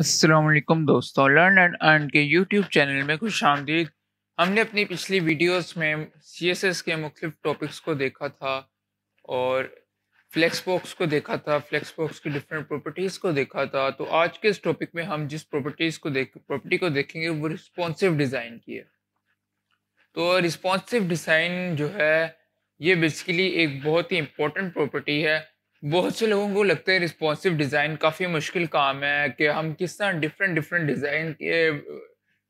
असलकम दोस्तों learn and earn के यूट्यूब चैनल में खुश आमदीद हमने अपनी पिछली वीडियोस में सी एस एस के मुख्तु टॉपिक्स को देखा था और फ्लैक्स बॉक्स को देखा था फ्लैक्स बॉक्स की डिफरेंट प्रॉपर्टीज़ को देखा था तो आज के इस टॉपिक में हम जिस प्रॉपर्टीज़ को देख प्रॉपर्टी को देखेंगे वो रिस्पॉन्सिव डिज़ाइन की है तो रिस्पॉन्सिव डिज़ाइन जो है ये बेसिकली एक बहुत ही इम्पोर्टेंट प्रॉपर्टी है बहुत से लोगों को लगता है रिस्पॉन्सिव डिज़ाइन काफ़ी मुश्किल काम है कि हम किस तरह डिफरेंट डिफरेंट डिज़ाइन के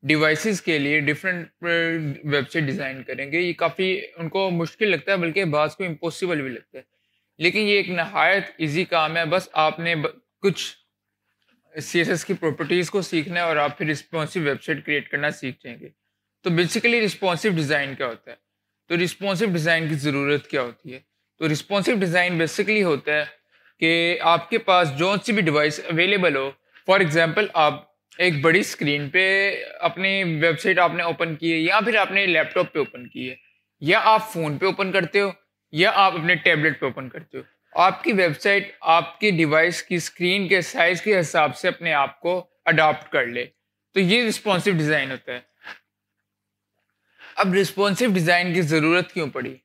डिवाइसेस के लिए डिफरेंट वेबसाइट डिज़ाइन करेंगे ये काफ़ी उनको मुश्किल लगता है बल्कि बाज़ को इम्पॉसिबल भी लगता है लेकिन ये एक नहायत इजी काम है बस आपने ब, कुछ सी एस एस की प्रॉपर्टीज़ को सीखना है और आप फिर रिस्पॉन्सिव वेबसाइट क्रिएट करना सीख जाएंगे तो बेसिकली रिस्पॉन्सिव डिज़ाइन क्या होता है तो रिस्पॉन्सिव डिज़ाइन की ज़रूरत क्या होती है तो रिस्पॉन्सिव डिज़ाइन बेसिकली होता है कि आपके पास जो सी भी डिवाइस अवेलेबल हो फॉर एग्ज़ाम्पल आप एक बड़ी स्क्रीन पे अपनी वेबसाइट आपने ओपन की है या फिर आपने लैपटॉप पे ओपन की है या आप फ़ोन पे ओपन करते हो या आप अपने टैबलेट पे ओपन करते हो आपकी वेबसाइट आपकी डिवाइस की स्क्रीन के साइज़ के हिसाब से अपने आप को अडाप्ट कर ले तो ये रिस्पॉन्सिव डिज़ाइन होता है अब रिस्पॉन्सिव डिज़ाइन की ज़रूरत क्यों पड़ी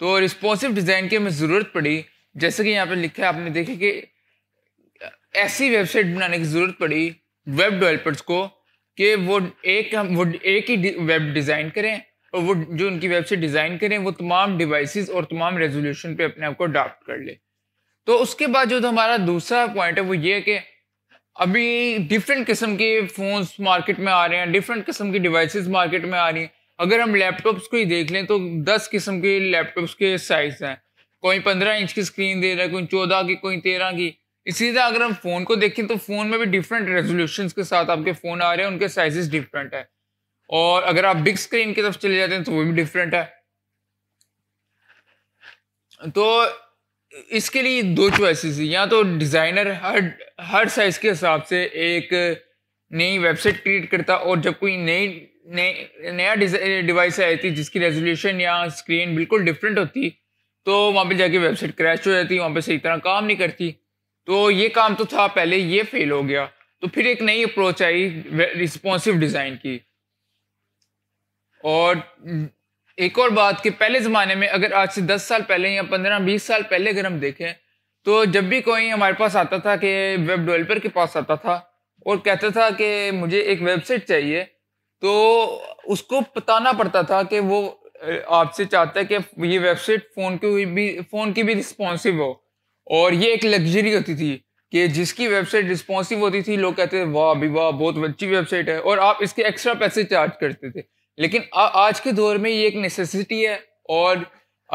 तो रिस्पॉन्सिव डिज़ाइन की हमें ज़रूरत पड़ी जैसे कि यहाँ पे लिखा है आपने देखा कि ऐसी वेबसाइट बनाने की ज़रूरत पड़ी वेब डेवलपर्स को कि वो एक हम वो एक ही वेब डिज़ाइन करें और वो जो उनकी वेबसाइट डिज़ाइन करें वो तमाम डिवाइसेस और तमाम रेजोल्यूशन पे अपने आप को अडाप्ट कर ले तो उसके बाद जो हमारा दूसरा पॉइंट है वो ये है कि अभी डिफरेंट किस्म के फ़ोन्स मार्केट में आ रहे हैं डिफरेंट किस्म की डिवाइसेस मार्केट में आ रही हैं अगर हम लैपटॉप्स को ही देख लें तो दस किस्म के लैपटॉप्स के साइज़ हैं कोई पंद्रह इंच की स्क्रीन दे रहा है कोई चौदह की कोई तेरह की इसी तरह अगर हम फ़ोन को देखें तो फ़ोन में भी डिफरेंट रेजोल्यूशन के साथ आपके फ़ोन आ रहे हैं उनके साइजेस डिफरेंट है और अगर आप बिग स्क्रीन की तरफ चले जाते हैं तो वो भी डिफरेंट है तो इसके लिए दो चॉइसेस या तो डिज़ाइनर हर हर साइज़ के हिसाब से एक नई वेबसाइट क्रिएट करता और जब कोई नई नया डिवाइस आई थी जिसकी रेजोल्यूशन या स्क्रीन बिल्कुल डिफरेंट होती तो वहाँ पे जाके वेबसाइट क्रैश हो जाती वहाँ पे सही तरह काम नहीं करती तो ये काम तो था पहले ये फेल हो गया तो फिर एक नई अप्रोच आई रिस्पॉन्सिव डिज़ाइन की और हम्म, एक और बात कि पहले ज़माने में अगर आज से दस साल पहले या पंद्रह बीस साल पहले अगर हम देखें तो जब भी कोई हमारे पास आता था कि वेब डेवलपर के पास आता था और कहता था कि मुझे एक वेबसाइट चाहिए तो उसको बताना पड़ता था कि वो आपसे चाहता है कि ये वेबसाइट फ़ोन की भी फ़ोन की भी रिस्पॉन्सिव हो और ये एक लग्जरी होती थी कि जिसकी वेबसाइट रिस्पॉन्सिव होती थी लोग कहते थे वाह अभी वाह बहुत अच्छी वेबसाइट है और आप इसके एक्स्ट्रा पैसे चार्ज करते थे लेकिन आ, आज के दौर में ये एक नेसेसिटी है और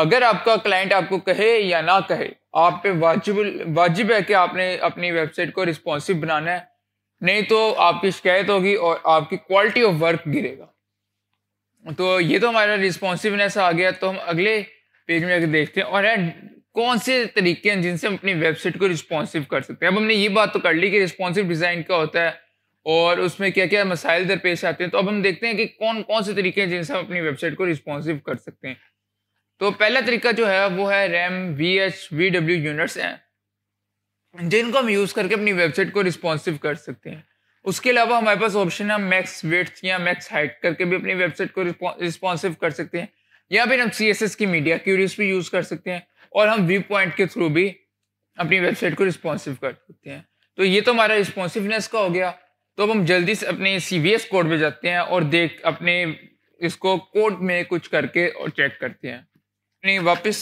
अगर आपका क्लाइंट आपको कहे या ना कहे आप पे वाजिब वाजिब है कि आपने अपनी वेबसाइट को रिस्पॉन्सिव बनाना है नहीं तो आपकी शिकायत होगी और आपकी क्वालिटी ऑफ वर्क गिरेगा तो ये तो हमारा रिस्पॉन्सिवनेस आ गया तो हम अगले पेज में अगर देखते हैं और है कौन से तरीके हैं जिनसे हम अपनी वेबसाइट को रिस्पॉन्सिव कर सकते हैं अब हमने ये बात तो कर ली कि रिस्पॉन्सिव डिज़ाइन क्या होता है और उसमें क्या क्या मसाइल दरपेश आते हैं तो अब हम देखते हैं कि कौन कौन से तरीके हैं जिनसे हम अपनी वेबसाइट को रिस्पॉन्सिव कर सकते हैं तो पहला तरीका जो है वो है rem V H V W units हैं जिनको हम यूज़ करके अपनी वेबसाइट को रिस्पॉन्सिव कर सकते हैं उसके अलावा हमारे पास ऑप्शन है मैक्स वेट्स या मैक्स हाइट करके भी अपनी वेबसाइट को रिस्पॉन्सिव कर सकते हैं या फिर हम सी की मीडिया क्यूरीज भी यूज़ कर सकते हैं और हम व्यू पॉइंट के थ्रू भी अपनी वेबसाइट को रिस्पॉन्सिव कर सकते हैं तो ये तो हमारा रिस्पॉन्सिवनेस का हो गया तो अब हम जल्दी से अपने सी वी एस कोड पर जाते हैं और देख अपने इसको कोड में कुछ करके और चेक करते हैं अपने वापस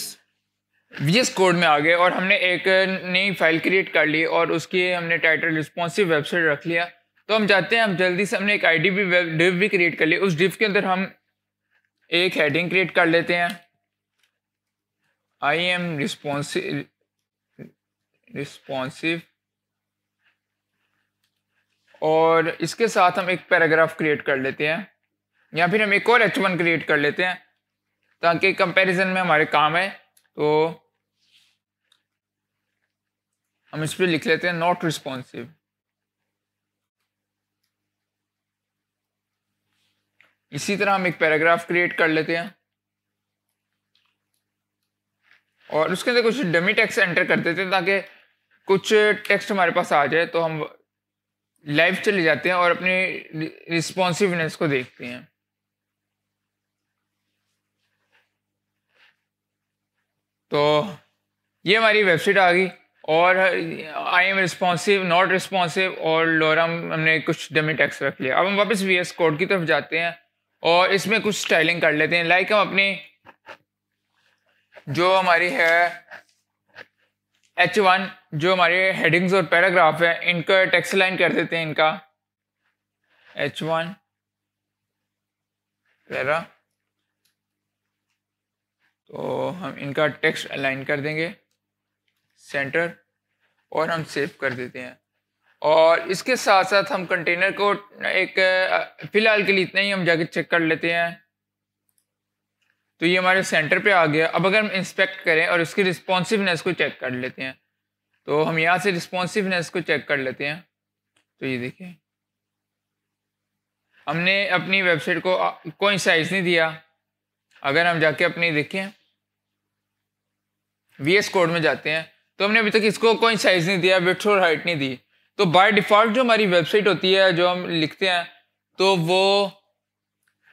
वीएस कोड में आ गए और हमने एक नई फाइल क्रिएट कर ली और उसकी हमने टाइटल रिस्पॉन्सिव वेबसाइट रख लिया तो हम चाहते हैं हम जल्दी से हमने एक आई डी भी वेब डिव भी क्रिएट कर ली उस डिव के अंदर हम एक हेडिंग क्रिएट कर लेते हैं आई एम रिस्पॉन्सिव रिस्पॉन्सिव और इसके साथ हम एक पैराग्राफ क्रिएट कर लेते हैं या फिर हम एक और एच वन क्रिएट कर लेते हैं ताकि कंपैरिजन में हमारे काम है तो हम इस पर लिख लेते हैं नॉट रिस्पॉन्सिव इसी तरह हम एक पैराग्राफ क्रिएट कर लेते हैं और उसके अंदर कुछ डमी टेक्स्ट एंटर कर देते हैं ताकि कुछ टेक्स्ट हमारे पास आ जाए तो हम लाइव चले जाते हैं और अपनी रिस्पॉन्सिवनेस को देखते हैं तो ये हमारी वेबसाइट आ गई और I am responsive not responsive और लोरम हमने कुछ डेमी टैक्स रख लिया अब हम वापस वी एस कोड की तरफ जाते हैं और इसमें कुछ स्टाइलिंग कर लेते हैं लाइक हम अपने जो हमारी है एच वन जो हमारे हेडिंग्स और पैराग्राफ है इनका टेक्स लाइन कर देते हैं इनका एच वन पैरा तो हम इनका टेक्स्ट अलाइन कर देंगे सेंटर और हम सेव कर देते हैं और इसके साथ साथ हम कंटेनर को एक फ़िलहाल के लिए इतना ही हम जाके चेक कर लेते हैं तो ये हमारे सेंटर पे आ गया अब अगर हम इंस्पेक्ट करें और उसकी रिस्पॉन्सिवनेस को चेक कर लेते हैं तो हम यहाँ से रिस्पॉन्सिवनेस को चेक कर लेते हैं तो ये देखिए हमने अपनी वेबसाइट को कोई साइज़ नहीं दिया अगर हम जाके अपनी देखें वी एस कोड में जाते हैं तो हमने अभी तक इसको कोई साइज़ नहीं दिया विथ और हाइट नहीं दी तो बाय डिफ़ॉल्ट जो हमारी वेबसाइट होती है जो हम लिखते हैं तो वो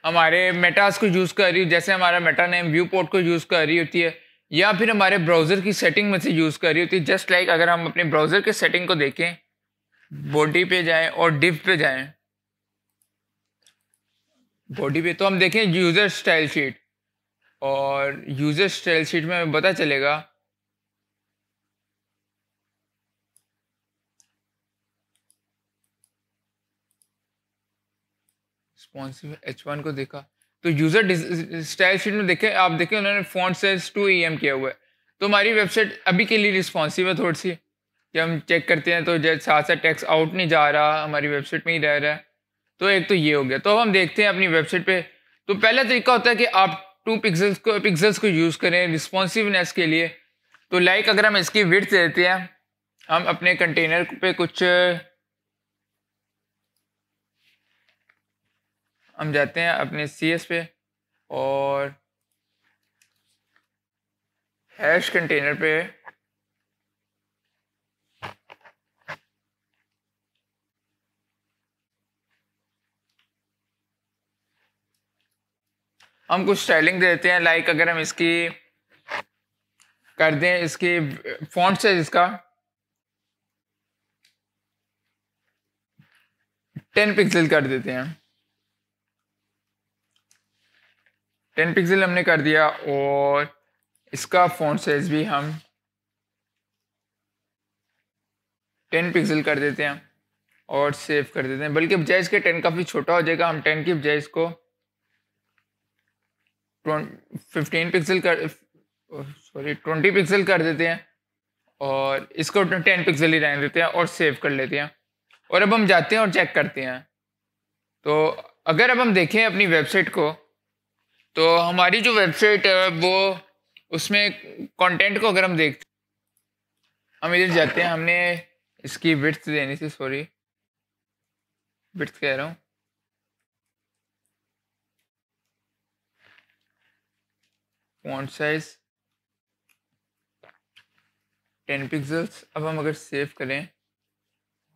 हमारे मेटास को यूज़ कर रही हो जैसे हमारा मेटा नेम व्यू पोर्ट को यूज़ कर रही होती है या फिर हमारे ब्राउज़र की सेटिंग में से यूज़ कर रही होती है जस्ट लाइक like अगर हम अपने ब्राउज़र के सेटिंग को देखें बॉडी पे जाएं और डिव पे जाएं बॉडी पे तो हम देखें यूज़र स्टाइल शीट और यूज़र स्टाइल शीट में हमें पता चलेगा रिस्पॉन्सिव एच वन को देखा तो यूज़र स्टाइल शीट में देखे आप देखें उन्होंने font size two E M किया हुआ है तो हमारी वेबसाइट अभी के लिए रिस्पॉन्सिव है थोड़ी सी जब हम चेक करते हैं तो जैसे साथ साथ टैक्स आउट नहीं जा रहा हमारी वेबसाइट में ही रह रहा है तो एक तो ये हो गया तो अब हम देखते हैं अपनी वेबसाइट पर तो पहला तरीका होता है कि आप टू पिक्सल्स को पिक्सल्स को यूज़ करें रिस्पॉन्सिवनेस के लिए तो लाइक अगर हम इसकी विर्थ देते हैं हम अपने कंटेनर पे कुछ हम जाते हैं अपने सी एस पे और हैश कंटेनर पे हम कुछ स्टाइलिंग दे देते हैं लाइक अगर हम इसकी कर दें इसकी फॉन्ट साइज इसका टेन पिक्सल कर देते हैं टेन पिक्सल हमने कर दिया और इसका फ़ोन साइज भी हम टेन पिक्सल कर देते हैं और सेव कर देते हैं बल्कि बजाय इसके टेन काफ़ी छोटा हो जाएगा हम टेन की बजाय इसको फिफ्टीन पिक्सल कर सॉरी ट्वेंटी पिक्सल कर देते हैं और इसको टेन पिक्सल ही रहने देते हैं और सेव कर लेते हैं और अब हम जाते हैं और चेक करते हैं तो अगर अब हम देखें अपनी वेबसाइट को तो हमारी जो वेबसाइट है वो उसमें कंटेंट को अगर हम देखते हम इधर जाते हैं हमने इसकी विर्थ देनी थी सॉरी विर्थ कह रहा हूँ फॉन्ट साइज टेन पिक्सल्स अब हम अगर सेव करें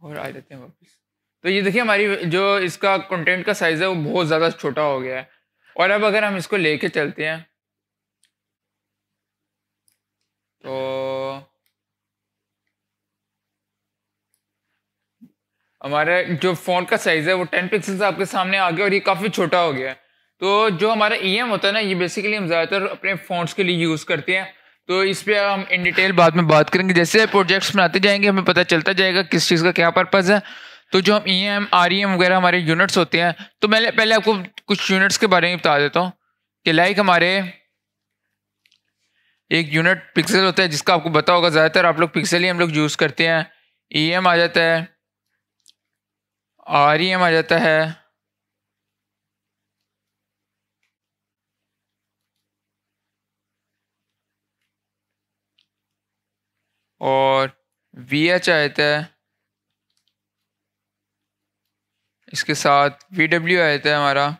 और आ जाते हैं वापस तो ये देखिए हमारी जो इसका कंटेंट का साइज़ है वो बहुत ज़्यादा छोटा हो गया है और अब अगर हम इसको लेके चलते हैं तो हमारे जो फ़ोन का साइज़ है वो टेन पिक्सल्स आपके सामने आ गया और ये काफ़ी छोटा हो गया है तो जो हमारा ई e होता है ना ये बेसिकली हम ज़्यादातर अपने फ़ोन्स के लिए यूज़ करते हैं तो इस पर हम इन डिटेल बाद में बात करेंगे जैसे प्रोजेक्ट्स बनाते जाएंगे हमें पता चलता जाएगा किस चीज़ का क्या पर्पज़ है तो जो हम E M R E M वगैरह हमारे यूनिट्स होते हैं तो मैं पहले आपको कुछ यूनिट्स के बारे में बता देता हूँ कि लाइक हमारे एक यूनिट पिक्सल होता है जिसका आपको बता होगा ज़्यादातर आप लोग पिक्सल ही हम लोग यूज़ करते हैं ई e एम आ जाता है आर ई एम आ जाता है और वी एच आ जाता है इसके साथ वी डब्ल्यू जाता है हमारा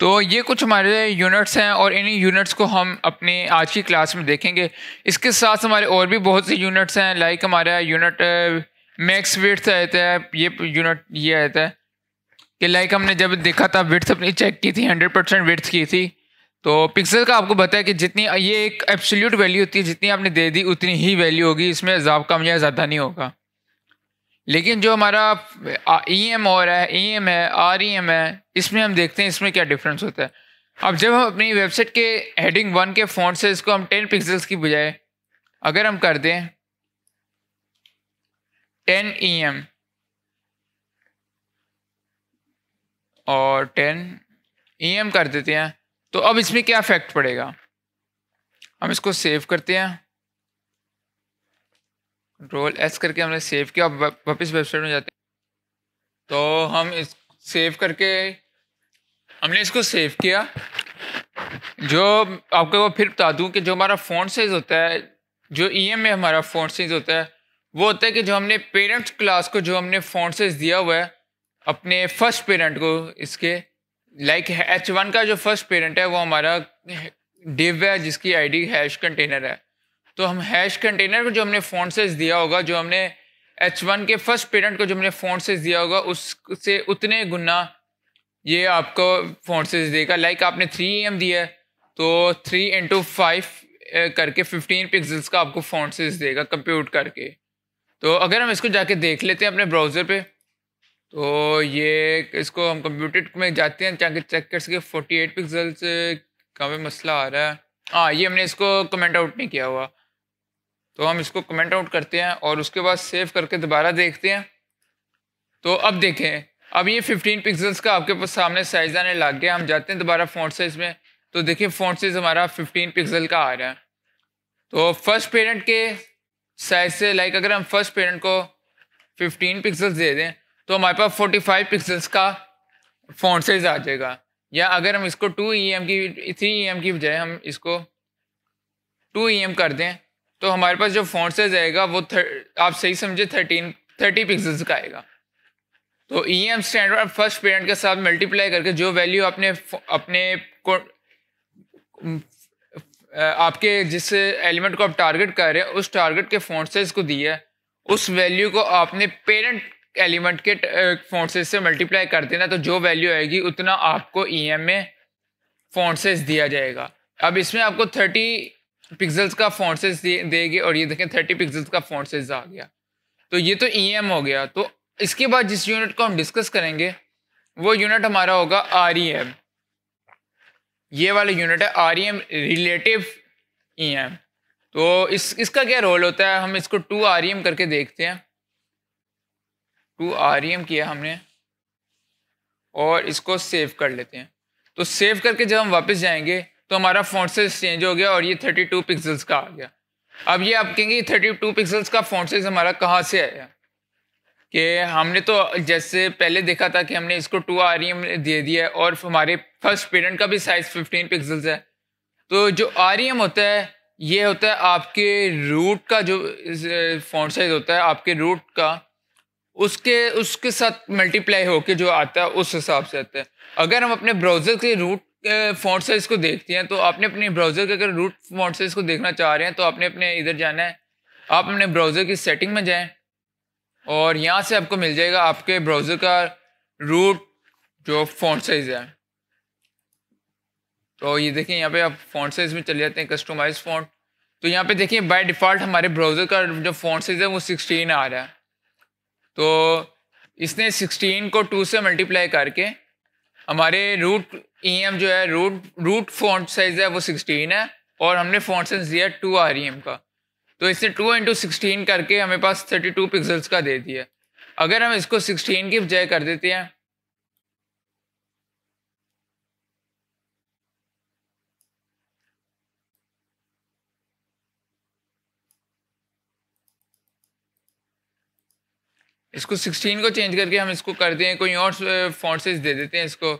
तो ये कुछ हमारे यूनिट्स हैं और इन्हीं यूनिट्स को हम अपने आज की क्लास में देखेंगे इसके साथ हमारे और भी बहुत से यूनिट्स हैं लाइक हमारा यूनिट मैक्स आ जाता है ये यूनिट ये जाता है कि लाइक हमने जब देखा था विड्थ अपनी चेक की थी हंड्रेड परसेंट विड्थ की थी तो पिक्सल का आपको पता है कि जितनी ये एक एब्सोल्यूट वैल्यू होती है जितनी आपने दे दी उतनी ही वैल्यू होगी इसमें जाब कम या ज़्यादा नहीं होगा लेकिन जो हमारा ई एम e और है ई e एम है आर ई एम है इसमें हम देखते हैं इसमें क्या डिफरेंस होता है अब जब हम अपनी वेबसाइट के हेडिंग वन के फ़ॉन्ट से इसको हम टेन पिक्सल्स की बजाय अगर हम कर दें टेन ई एम और टेन ई एम कर देते हैं तो अब इसमें क्या इफेक्ट पड़ेगा हम इसको सेव करते हैं कंट्रोल एस करके हमने सेव किया वापस वेबसाइट में जाते हैं तो हम इस सेव करके हमने इसको सेव किया जो आपको वो फिर बता दूं कि जो हमारा फ़ॉन्ट साइज़ होता है जो ई e में हमारा फ़ॉन्ट साइज़ होता है वो होता है कि जो हमने पेरेंट्स क्लास को जो हमने फ़ॉन्ट साइज़ दिया हुआ है अपने फर्स्ट पेरेंट को इसके लाइक एच वन का जो फर्स्ट पेरेंट है वो हमारा डिव है जिसकी आईडी हैश कंटेनर है तो हम हैश कंटेनर को जो हमने फोन दिया होगा जो हमने एच वन के फर्स्ट पेरेंट को जो हमने फ़ोन साइज दिया होगा उससे उतने गुना ये आपको फोन साइज देगा लाइक आपने थ्री एम दिया है तो थ्री इंटू फाइव करके फिफ्टीन पिक्सल्स का आपको फोन देगा कंप्यूट करके तो अगर हम इसको जाके देख लेते हैं अपने ब्राउज़र पे तो ये इसको हम कंप्यूटर में जाते हैं जाके चेक कर सके फोर्टी एट पिक्सल्स का भी मसला आ रहा है हाँ ये हमने इसको कमेंट आउट नहीं किया हुआ तो हम इसको कमेंट आउट करते हैं और उसके बाद सेव करके दोबारा देखते हैं तो अब देखें अब ये 15 पिक्सल्स का आपके पास सामने साइज आने लग गया हम जाते हैं दोबारा फ़ोन साइज़ में तो देखिए फोन साइज़ हमारा 15 पिक्सल का आ रहा है तो फर्स्ट पेरेंट के साइज से लाइक अगर हम फर्स्ट पेरेंट को 15 पिक्सल्स दे दें तो हमारे पास 45 पिक्सल्स का फोन साइज़ आ जाएगा या अगर हम इसको टू ई एम की थ्री ई एम की बजाय हम इसको टू ई एम कर दें तो हमारे पास जो फोन साइज आएगा वो थर, आप सही समझे थर्टीन थर्टी पिक्सल्स का आएगा तो E M standard first parent के साथ मल्टीप्लाई करके जो वैल्यू आपने अपने को आपके जिस एलिमेंट को आप टारगेट कर रहे हैं उस टारगेट के फोन साइज को दिया है उस वैल्यू को आपने पेरेंट एलिमेंट के फोन साइज से मल्टीप्लाई कर देना तो जो वैल्यू आएगी उतना आपको ई e एम में फोन साइज दिया जाएगा अब इसमें आपको थर्टी पिक्सल्स का फॉन्ट साइज देगी और ये देखें थर्टी पिक्सल्स का फॉन्ट साइज आ गया तो ये तो ई e हो गया तो इसके बाद जिस यूनिट को हम डिस्कस करेंगे वो यूनिट हमारा होगा आर ई एम ये वाला यूनिट है R E M relative E M तो इस इसका क्या रोल होता है हम इसको टू आर ई एम करके देखते हैं टू आर ई एम किया हमने और इसको सेव कर लेते हैं तो सेव करके जब हम वापस जाएंगे तो हमारा फोन साइज चेंज हो गया और ये 32 पिक्सल्स का आ गया अब ये आप कहेंगे 32 पिक्सल्स का फोन साइज हमारा कहाँ से आया कि हमने तो जैसे पहले देखा था कि हमने इसको टू आर ई एम दे दिया है और हमारे फर्स्ट पेरेंट का भी साइज़ फिफ्टीन पिक्सल्स है तो जो आर ई एम होता है ये होता है आपके रूट का जो फोन साइज होता है आपके रूट का उसके उसके साथ मल्टीप्लाई होके जो आता है उस हिसाब से आता है अगर हम अपने ब्राउज़र के रूट फॉन्ट साइज को देखते हैं तो आपने अपने ब्राउज़र के अगर रूट फॉन्ट साइज को देखना चाह रहे हैं तो आपने अपने इधर जाना है आप अपने ब्राउज़र की सेटिंग में जाएं और यहाँ से आपको मिल जाएगा आपके ब्राउज़र का रूट जो फॉन्ट साइज़ है तो ये देखिए यहाँ पे आप फॉन्ट साइज़ में चले जाते हैं कस्टमाइज फॉन्ट तो यहाँ पे देखिए बाय डिफ़ॉल्ट हमारे ब्राउज़र का जो फॉन्ट साइज़ है वो सिक्सटीन आ रहा है तो इसने सिक्सटीन को टू से मल्टीप्लाई करके हमारे रूट ई e एम जो है रूट रूट फॉन्ट साइज़ है वो सिक्सटीन है और हमने फॉन्ट साइज दिया टू आर ई एम का तो इसने टू इंटू सिक्सटीन करके हमें पास थर्टी टू पिक्सल्स का दे दिया अगर हम इसको सिक्सटीन की बजाय कर देते हैं इसको 16 को चेंज करके हम इसको कर दें कोई और फॉन्ट uh, साइज दे देते हैं इसको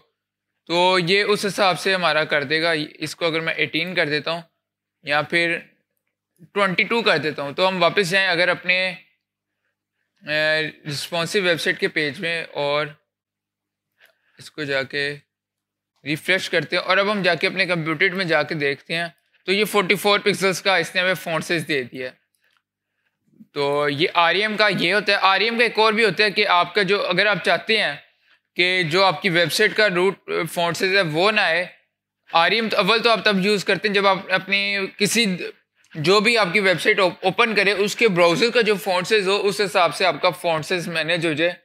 तो ये उस हिसाब से हमारा कर देगा इसको अगर मैं एटीन कर देता हूँ या फिर ट्वेंटी टू कर देता हूँ तो हम वापस जाएँ अगर अपने रिस्पॉन्सिव वेबसाइट के पेज में और इसको जाके रिफ़्रेश करते हैं और अब हम जाके अपने कंप्यूटर में जाके देखते हैं तो ये 44 पिक्सल्स का इसने हमें फ़ोन दे दिया तो ये आर e का ये होता है आर e का एक और भी होता है कि आपका जो अगर आप चाहते हैं कि जो आपकी वेबसाइट का रूट फॉन्टसेज है वो ना आए आरियम तो अव्वल तो आप तब यूज़ करते हैं जब आप अपनी किसी जो भी आपकी वेबसाइट ओपन करे उसके ब्राउज़र का जो फॉन्टसेज हो उस हिसाब से आपका फॉन्टसेज मैनेज हो जाए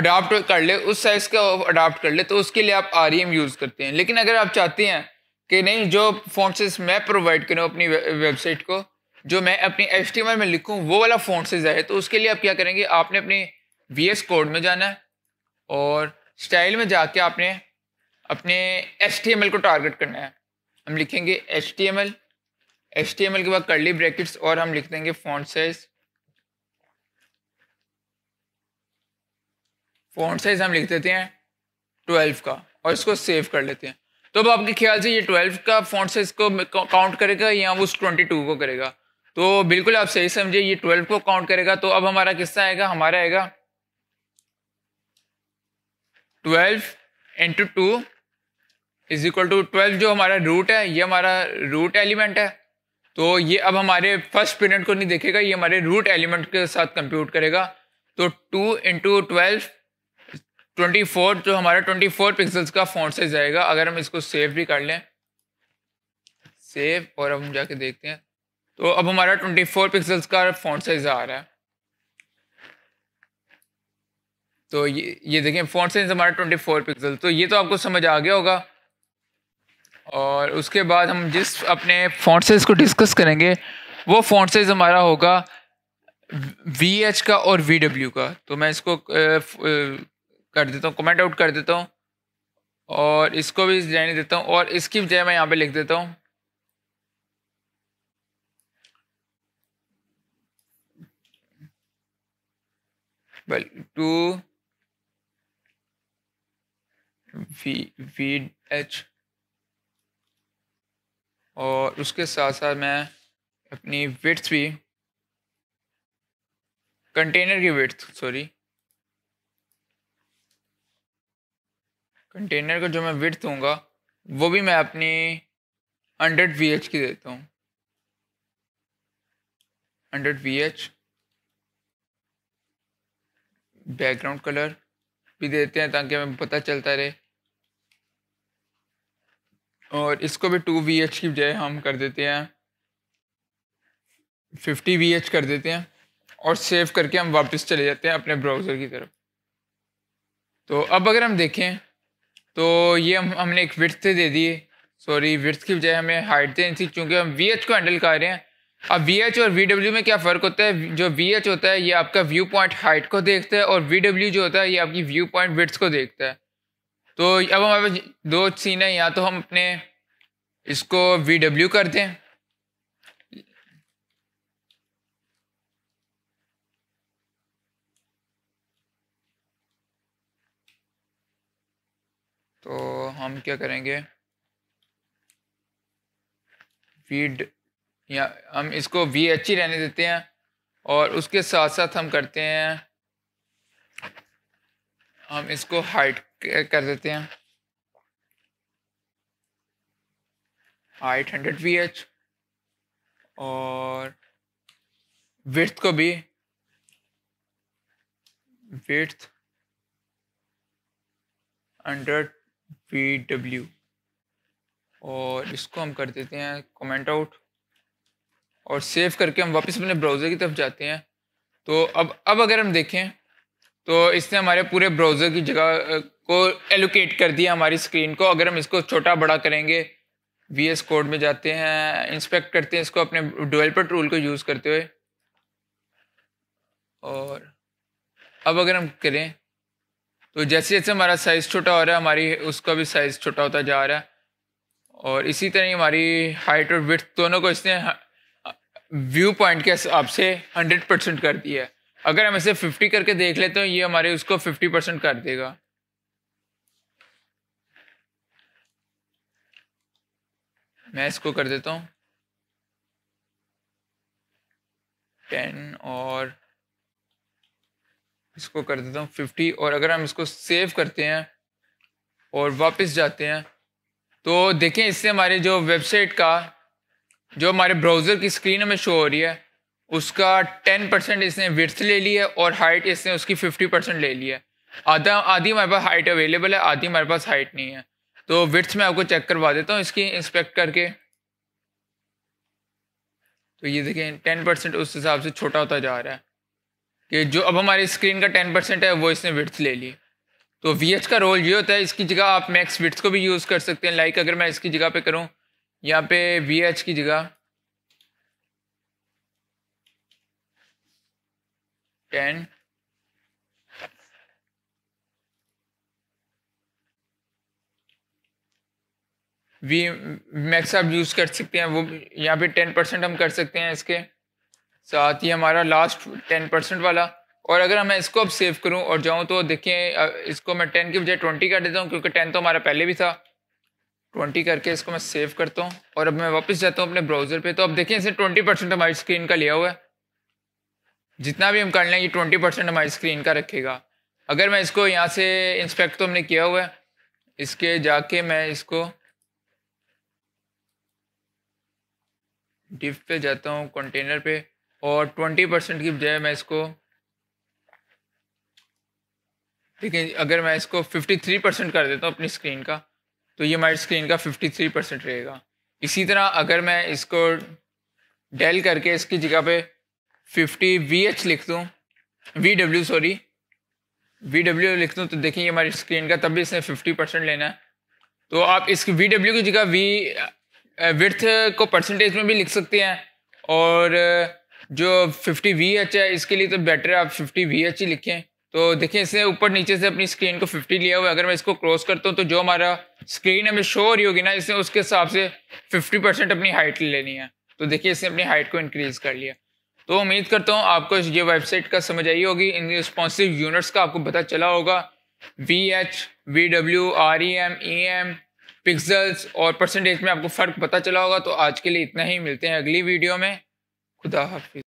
अडाप्ट कर ले उस साइज़ का अडाप्ट कर ले तो उसके लिए आप आर यूज़ करते हैं लेकिन अगर आप चाहते हैं कि नहीं जो फॉन्टसेज मैं प्रोवाइड करूँ अपनी वेबसाइट को जो मैं अपनी एच में लिखूँ वो वाला फॉन्टसेज आए तो उसके लिए आप क्या करेंगे आपने अपनी वी कोड में जाना है और स्टाइल में जाके आपने अपने एस को टारगेट करना है हम लिखेंगे H T M L H T M L के बाद ली ब्रैकेट्स और हम लिख देंगे फॉन्ट साइज फॉन्ट साइज हम लिख देते हैं ट्वेल्व का और इसको सेव कर लेते हैं तो अब आपके ख्याल से ये ट्वेल्व का फॉन्ट साइज को काउंट करेगा या वो उस ट्वेंटी टू को करेगा तो बिल्कुल आप सही समझिए ये ट्वेल्व को काउंट करेगा तो अब हमारा किस्सा आएगा हमारा आएगा twelve into two is equal to twelve जो हमारा रूट है ये हमारा रूट एलिमेंट है तो ये अब हमारे फर्स्ट पीरियड को नहीं देखेगा ये हमारे रूट एलिमेंट के साथ कंप्यूट करेगा तो two into twelve twenty four जो हमारा ट्वेंटी फोर पिक्सल्स का फोन साइज आएगा अगर हम इसको सेव भी कर लें सेव और अब हम जाके देखते हैं तो अब हमारा ट्वेंटी फोर पिक्सल्स का फोन साइज आ रहा है तो ये ये देखें फोन साइज हमारा ट्वेंटी फोर पिक्सल तो ये तो आपको समझ आ गया होगा और उसके बाद हम जिस अपने फोन साइज़ को डिस्कस करेंगे वो फोन साइज़ हमारा होगा वी एच का और वी डब्ल्यू का तो मैं इसको कर देता हूँ कमेंट आउट कर देता हूँ और इसको भी रहने देता हूँ और इसकी बजाय मैं यहाँ पे लिख देता हूँ बल टू वी वी एच और उसके साथ साथ मैं अपनी विथ्स भी कंटेनर की विथ सॉरी कंटेनर का जो मैं विथ दूंगा वो भी मैं अपनी हंड्रेड वी एच की देता हूँ hundred V H background colour भी देते हैं ताकि हमें पता चलता रहे और इसको भी टू वी एच की बजाय हम कर देते हैं फिफ्टी वी एच कर देते हैं और सेव करके हम वापस चले जाते हैं अपने ब्राउज़र की तरफ तो अब अगर हम देखें तो ये हम हमने एक विर्थ दे दिए सॉरी विर्थ की बजाय हमें हाइट देनी थी क्योंकि हम वी एच को हैंडल कर रहे हैं अब वी एच और वी डब्ल्यू में क्या फ़र्क होता है जो वी एच होता है ये आपका व्यू पॉइंट हाइट को देखता है और वी डब्ल्यू जो होता है ये आपकी व्यू पॉइंट विर्थ को देखता है तो अब हमारे पास दो सीन है या तो हम अपने इसको वी डब्ल्यू कर दें तो हम क्या करेंगे वी या हम इसको वी एच ही रहने देते हैं और उसके साथ साथ हम करते हैं हम इसको हाइट कर देते हैं हाइट हंड्रेड वी एच और विर्थ को भी विर्थ हंड्रेड वी डब्ल्यू और इसको हम कर देते हैं कमेंट आउट और सेव करके हम वापस अपने ब्राउज़र की तरफ जाते हैं तो अब अब अगर हम देखें तो इसने हमारे पूरे ब्राउज़र की जगह को एलोकेट कर दिया हमारी स्क्रीन को अगर हम इसको छोटा बड़ा करेंगे वी एस कोड में जाते हैं इंस्पेक्ट करते हैं इसको अपने डिवेलपर टूल को यूज़ करते हुए और अब अगर हम करें तो जैसे जैसे हमारा साइज़ छोटा हो रहा है हमारी उसका भी साइज़ छोटा होता जा रहा है और इसी तरह ही हमारी हाइट और विथ दोनों को इसने व्यू पॉइंट के हिसाब से हंड्रेड परसेंट कर दिया है अगर हम इसे 50 करके देख लेते हैं ये हमारे उसको 50 परसेंट कर देगा मैं इसको कर देता हूँ टेन और इसको कर देता हूँ फिफ्टी और अगर हम इसको सेव करते हैं और वापस जाते हैं तो देखें इससे हमारे जो वेबसाइट का जो हमारे ब्राउज़र की स्क्रीन हमें शो हो रही है उसका टेन परसेंट इसने विर्थ ले ली है और हाइट इसने उसकी फिफ्टी परसेंट ले ली है आधा आधी हमारे पास हाइट अवेलेबल है आधी हमारे पास हाइट नहीं है तो विर्थ में आपको चेक करवा देता हूँ इसकी इंस्पेक्ट करके तो ये देखें टेन परसेंट उस हिसाब से छोटा होता जा रहा है कि जो अब हमारी स्क्रीन का टेन परसेंट है वो इसने विर्थ ले ली तो वी एच का रोल ये होता है इसकी जगह आप मैक्स विर्थ को भी यूज़ कर सकते हैं लाइक अगर मैं इसकी जगह पे करूँ यहाँ पे वी एच की जगह टेन वी मैक्स आप यूज़ कर सकते हैं वो यहाँ पे टेन परसेंट हम कर सकते हैं इसके साथ ही हमारा लास्ट टेन परसेंट वाला और अगर मैं इसको अब सेव करूँ और जाऊँ तो देखें इसको मैं टेन की बजाय ट्वेंटी कर देता हूँ क्योंकि टेन तो हमारा पहले भी था ट्वेंटी करके इसको मैं सेव करता हूँ और अब मैं वापस जाता हूँ अपने ब्राउज़र पे तो अब देखें इसे ट्वेंटी परसेंट हमारी स्क्रीन का लिया हुआ है जितना भी हम कर लें ये ट्वेंटी परसेंट हमारी स्क्रीन का रखेगा अगर मैं इसको यहाँ से इंस्पेक्ट तो हमने किया हुआ है इसके जाके मैं इसको डिफ पे जाता हूँ कंटेनर पे और ट्वेंटी परसेंट की बजाय मैं इसको लेकिन अगर मैं इसको फिफ्टी थ्री परसेंट कर देता हूँ अपनी स्क्रीन का तो ये हमारी स्क्रीन का फिफ्टी थ्री परसेंट रहेगा इसी तरह अगर मैं इसको डेल करके इसकी जगह पे फिफ्टी वी एच लिख दूँ V W sorry V W लिख दूँ तो देखेंगे हमारी स्क्रीन का तब भी इसने फिफ्टी परसेंट लेना है तो आप इस वी डब्ल्यू की जगह वी विर्थ को परसेंटेज में भी लिख सकते हैं और जो फिफ्टी वी एच है इसके लिए तो बेटर है आप फिफ्टी वी एच ही लिखें तो देखिए इसने ऊपर नीचे से अपनी स्क्रीन को 50 लिया हुआ है अगर मैं इसको क्रॉस करता हूँ तो जो हमारा स्क्रीन हमें शो हो रही होगी ना इसने उसके हिसाब से 50 परसेंट अपनी हाइट लेनी है तो देखिए इसने अपनी हाइट को इंक्रीज़ कर लिया तो उम्मीद करता हूँ आपको ये वेबसाइट का समझ आई होगी इन रिस्पॉन्सिव यूनिट्स का आपको पता चला होगा V H V W R E M E M pixels और परसेंटेज में आपको फ़र्क पता चला होगा तो आज के लिए इतना ही मिलते हैं अगली वीडियो में खुदा हाफिज